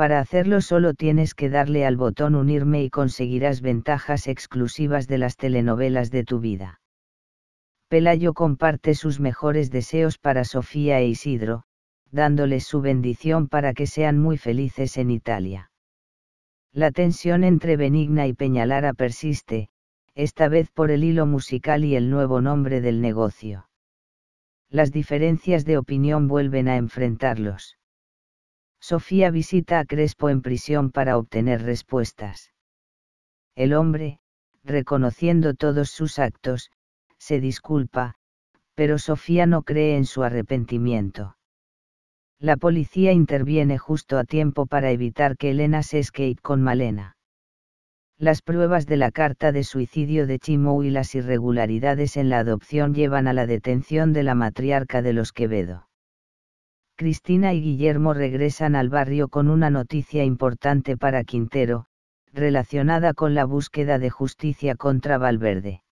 Para hacerlo solo tienes que darle al botón unirme y conseguirás ventajas exclusivas de las telenovelas de tu vida. Pelayo comparte sus mejores deseos para Sofía e Isidro, dándoles su bendición para que sean muy felices en Italia. La tensión entre Benigna y Peñalara persiste, esta vez por el hilo musical y el nuevo nombre del negocio. Las diferencias de opinión vuelven a enfrentarlos. Sofía visita a Crespo en prisión para obtener respuestas. El hombre, reconociendo todos sus actos, se disculpa, pero Sofía no cree en su arrepentimiento. La policía interviene justo a tiempo para evitar que Elena se escape con Malena. Las pruebas de la carta de suicidio de Chimou y las irregularidades en la adopción llevan a la detención de la matriarca de los Quevedo. Cristina y Guillermo regresan al barrio con una noticia importante para Quintero, relacionada con la búsqueda de justicia contra Valverde.